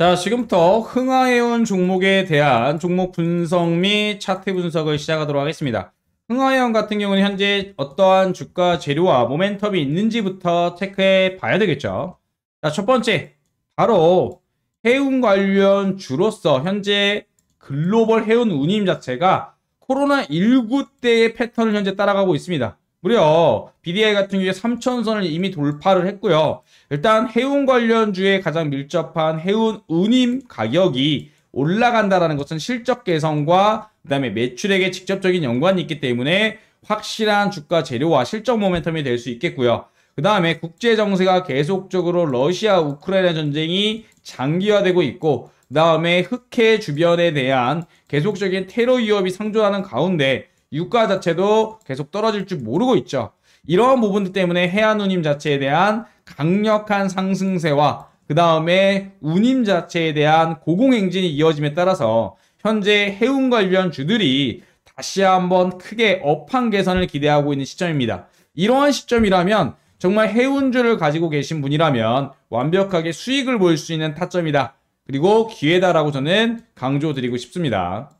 자, 지금부터 흥하해온 종목에 대한 종목 분석 및 차트 분석을 시작하도록 하겠습니다. 흥하해온 같은 경우는 현재 어떠한 주가 재료와 모멘텀이 있는지부터 체크해 봐야 되겠죠. 자, 첫 번째, 바로 해운 관련 주로서 현재 글로벌 해운 운임 자체가 코로나19 때의 패턴을 현재 따라가고 있습니다. 무려 BDI 같은 경우에 3천선을 이미 돌파를 했고요. 일단 해운 관련주에 가장 밀접한 해운 운임 가격이 올라간다라는 것은 실적 개선과 그다음에 매출액에 직접적인 연관이 있기 때문에 확실한 주가 재료와 실적 모멘텀이 될 수 있겠고요. 그 다음에 국제 정세가 계속적으로 러시아 우크라이나 전쟁이 장기화되고 있고 그 다음에 흑해 주변에 대한 계속적인 테러 위협이 상존하는 가운데 유가 자체도 계속 떨어질 줄 모르고 있죠. 이러한 부분들 때문에 해안운임 자체에 대한 강력한 상승세와 그 다음에 운임 자체에 대한 고공행진이 이어짐에 따라서 현재 해운 관련 주들이 다시 한번 크게 업황 개선을 기대하고 있는 시점입니다. 이러한 시점이라면 정말 해운주를 가지고 계신 분이라면 완벽하게 수익을 볼 수 있는 타점이다. 그리고 기회다라고 저는 강조드리고 싶습니다.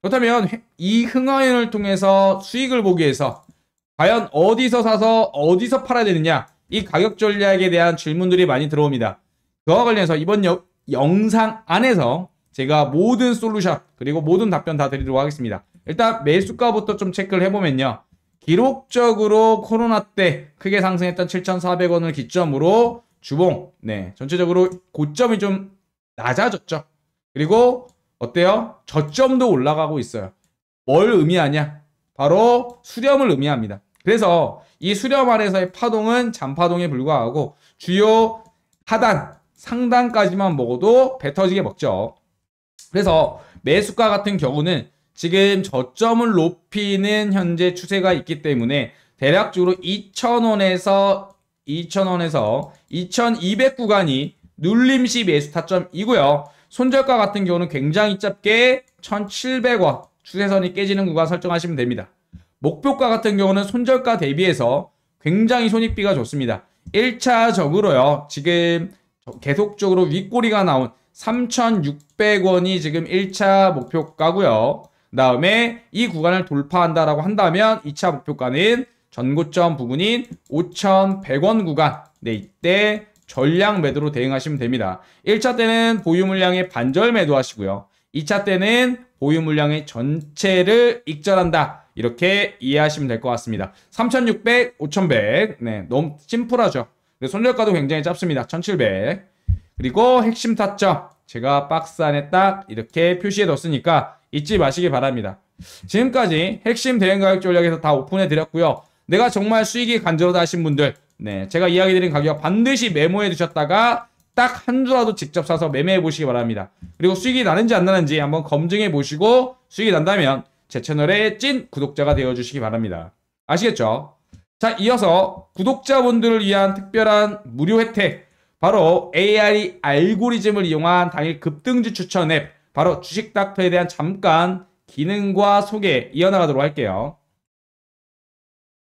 그렇다면 이 흥하연을 통해서 수익을 보기 위해서 과연 어디서 사서 어디서 팔아야 되느냐 이 가격 전략에 대한 질문들이 많이 들어옵니다. 그와 관련해서 이번 여, 영상 안에서 제가 모든 솔루션 그리고 모든 답변 다 드리도록 하겠습니다. 일단 매수가부터 좀 체크를 해보면요. 기록적으로 코로나 때 크게 상승했던 7,400원을 기점으로 주봉, 네, 전체적으로 고점이 좀 낮아졌죠. 그리고 어때요? 저점도 올라가고 있어요. 뭘 의미하냐? 바로 수렴을 의미합니다. 그래서 이 수렴 아래서의 파동은 잔파동에 불과하고 주요 하단, 상단까지만 먹어도 배 터지게 먹죠. 그래서 매수가 같은 경우는 지금 저점을 높이는 현재 추세가 있기 때문에 대략적으로 2,000원에서 2,000원에서 2,200 구간이 눌림시 매수 타점이고요. 손절가 같은 경우는 굉장히 짧게 1,700원 추세선이 깨지는 구간 설정하시면 됩니다. 목표가 같은 경우는 손절가 대비해서 굉장히 손익비가 좋습니다. 1차적으로요. 지금 계속적으로 윗꼬리가 나온 3,600원이 지금 1차 목표가고요. 그 다음에 이 구간을 돌파한다라고 한다면 2차 목표가는 전고점 부분인 5,100원 구간. 네, 이때 전량 매도로 대응하시면 됩니다. 1차 때는 보유 물량의 반절 매도하시고요. 2차 때는 보유 물량의 전체를 익절한다. 이렇게 이해하시면 될 것 같습니다. 3600, 5100. 네, 너무 심플하죠. 손절가도 굉장히 짧습니다. 1700. 그리고 핵심 타점. 제가 박스 안에 딱 이렇게 표시해 뒀으니까 잊지 마시기 바랍니다. 지금까지 핵심 대행 가격 전략에서 다 오픈해 드렸고요. 내가 정말 수익이 간절하다 하신 분들 네, 제가 이야기드린 가격 반드시 메모해 두셨다가 딱 한 주라도 직접 사서 매매해 보시기 바랍니다. 그리고 수익이 나는지 안 나는지 한번 검증해 보시고 수익이 난다면 제 채널의 찐 구독자가 되어 주시기 바랍니다. 아시겠죠? 자, 이어서 구독자분들을 위한 특별한 무료 혜택 바로 AI 알고리즘을 이용한 당일 급등주 추천 앱 바로 주식닥터에 대한 잠깐 기능과 소개 이어나가도록 할게요.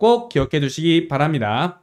꼭 기억해 두시기 바랍니다.